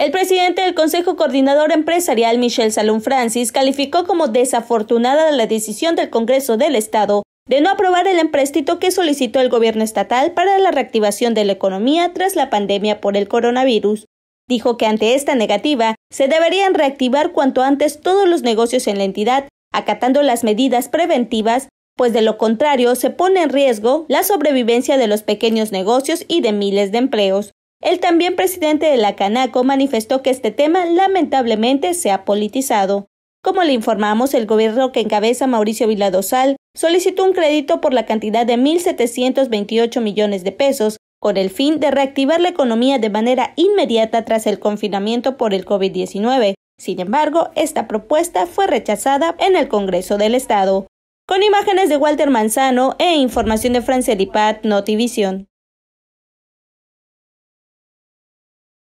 El presidente del Consejo Coordinador Empresarial, Michel Salón Francis, calificó como desafortunada la decisión del Congreso del Estado de no aprobar el empréstito que solicitó el gobierno estatal para la reactivación de la economía tras la pandemia por el coronavirus. Dijo que ante esta negativa se deberían reactivar cuanto antes todos los negocios en la entidad, acatando las medidas preventivas, pues de lo contrario se pone en riesgo la sobrevivencia de los pequeños negocios y de miles de empleos. El también presidente de la Canaco manifestó que este tema lamentablemente se ha politizado. Como le informamos, el gobierno que encabeza Mauricio Viladosal solicitó un crédito por la cantidad de 1.728 millones de pesos con el fin de reactivar la economía de manera inmediata tras el confinamiento por el COVID-19. Sin embargo, esta propuesta fue rechazada en el Congreso del Estado. Con imágenes de Walter Manzano e información de Francia Lipat Notivisión.